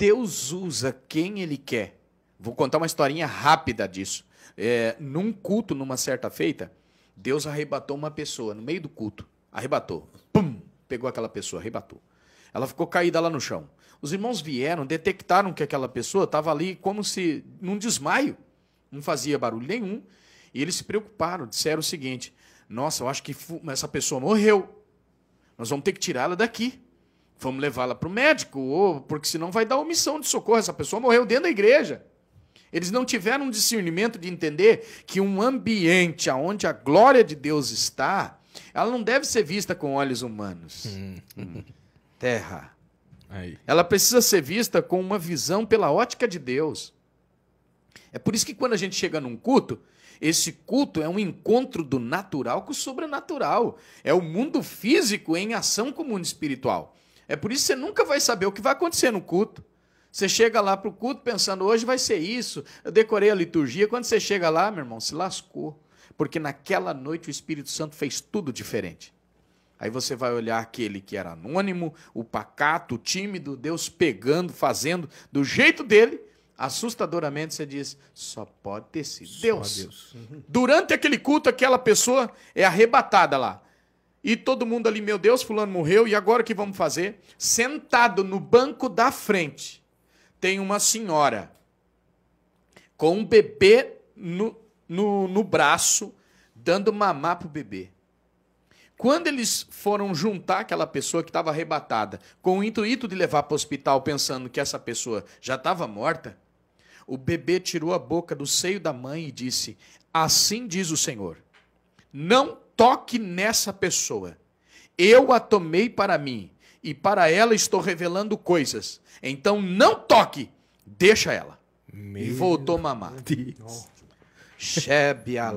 Deus usa quem ele quer. Vou contar uma historinha rápida disso. É, num culto, numa certa feita, Deus arrebatou uma pessoa no meio do culto. Arrebatou. Pum! Pegou aquela pessoa, arrebatou. Ela ficou caída lá no chão. Os irmãos vieram, detectaram que aquela pessoa estava ali como se num desmaio. Não fazia barulho nenhum. E eles se preocuparam, disseram o seguinte: Nossa, eu acho que essa pessoa morreu. Nós vamos ter que tirá-la daqui. Vamos levá-la para o médico, ou, porque senão vai dar omissão de socorro. Essa pessoa morreu dentro da igreja. Eles não tiveram um discernimento de entender que um ambiente onde a glória de Deus está, ela não deve ser vista com olhos humanos. Hum, hum. hum. Terra. Aí. Ela precisa ser vista com uma visão pela ótica de Deus. É por isso que quando a gente chega num culto, esse culto é um encontro do natural com o sobrenatural. É o mundo físico em ação com o mundo espiritual. É por isso que você nunca vai saber o que vai acontecer no culto. Você chega lá para o culto pensando, hoje vai ser isso, eu decorei a liturgia. Quando você chega lá, meu irmão, se lascou. Porque naquela noite o Espírito Santo fez tudo diferente. Aí você vai olhar aquele que era anônimo, o pacato, o tímido, Deus pegando, fazendo do jeito dele, assustadoramente você diz: só pode ter sido Deus. Deus. Durante aquele culto, aquela pessoa é arrebatada lá. E todo mundo ali, meu Deus, fulano morreu, e agora o que vamos fazer? Sentado no banco da frente, tem uma senhora com um bebê no, no, no braço, dando mamar para o bebê. Quando eles foram juntar aquela pessoa que estava arrebatada, com o intuito de levar para o hospital, pensando que essa pessoa já estava morta, o bebê tirou a boca do seio da mãe e disse: Assim diz o Senhor, não toque nessa pessoa. Eu a tomei para mim e para ela estou revelando coisas. Então não toque, deixa ela. Meu e voltou mamar. Shebe a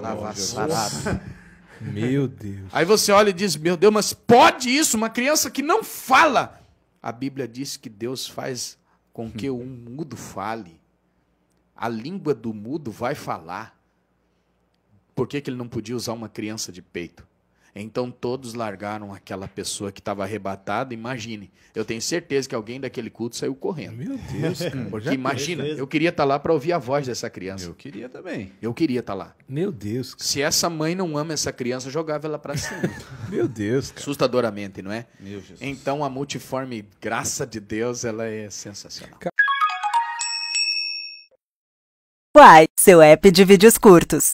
Meu Deus. Aí você olha e diz: Meu Deus, mas pode isso? Uma criança que não fala. A Bíblia diz que Deus faz com que o mudo fale. A língua do mudo vai falar. Por que, que ele não podia usar uma criança de peito? Então todos largaram aquela pessoa que estava arrebatada. Imagine, eu tenho certeza que alguém daquele culto saiu correndo. Meu Deus, cara, hum. porque imagina, eu queria estar tá lá para ouvir a voz dessa criança. Eu queria também. Eu queria estar tá lá. Meu Deus. Cara. Se essa mãe não ama essa criança, jogava ela para cima. Meu Deus. Cara. Assustadoramente, não é? Meu Jesus. Então a multiforme graça de Deus, ela é sensacional. Uai, seu app de vídeos curtos.